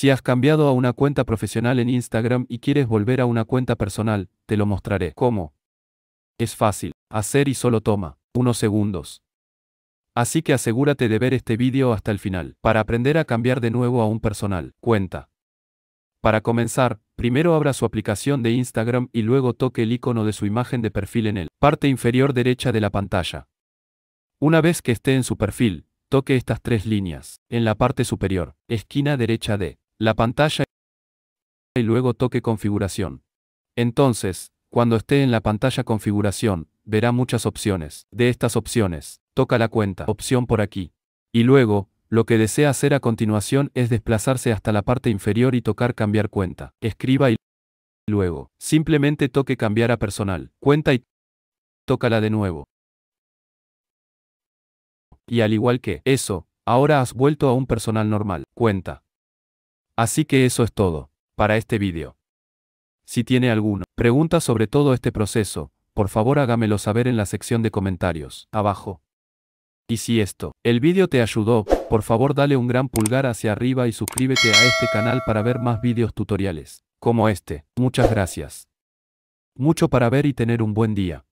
Si has cambiado a una cuenta profesional en Instagram y quieres volver a una cuenta personal, te lo mostraré. ¿Cómo? Es fácil, hacer y solo toma unos segundos. Así que asegúrate de ver este vídeo hasta el final, para aprender a cambiar de nuevo a un personal cuenta. Para comenzar, primero abra su aplicación de Instagram y luego toque el icono de su imagen de perfil en el parte inferior derecha de la pantalla. Una vez que esté en su perfil, toque estas tres líneas, en la parte superior, esquina derecha de la pantalla y luego toque configuración. Entonces, cuando esté en la pantalla configuración, verá muchas opciones. De estas opciones, toca la cuenta, opción por aquí. Y luego, lo que desea hacer a continuación es desplazarse hasta la parte inferior y tocar cambiar cuenta. Escriba y luego, simplemente toque cambiar a personal, cuenta y tócala de nuevo. Y al igual que eso, ahora has vuelto a un personal normal, cuenta. Así que eso es todo, para este vídeo. Si tiene alguna pregunta sobre todo este proceso, por favor hágamelo saber en la sección de comentarios, abajo. Y si esto, el vídeo te ayudó, por favor dale un gran pulgar hacia arriba y suscríbete a este canal para ver más vídeos tutoriales, como este. Muchas gracias. Mucho para ver y tener un buen día.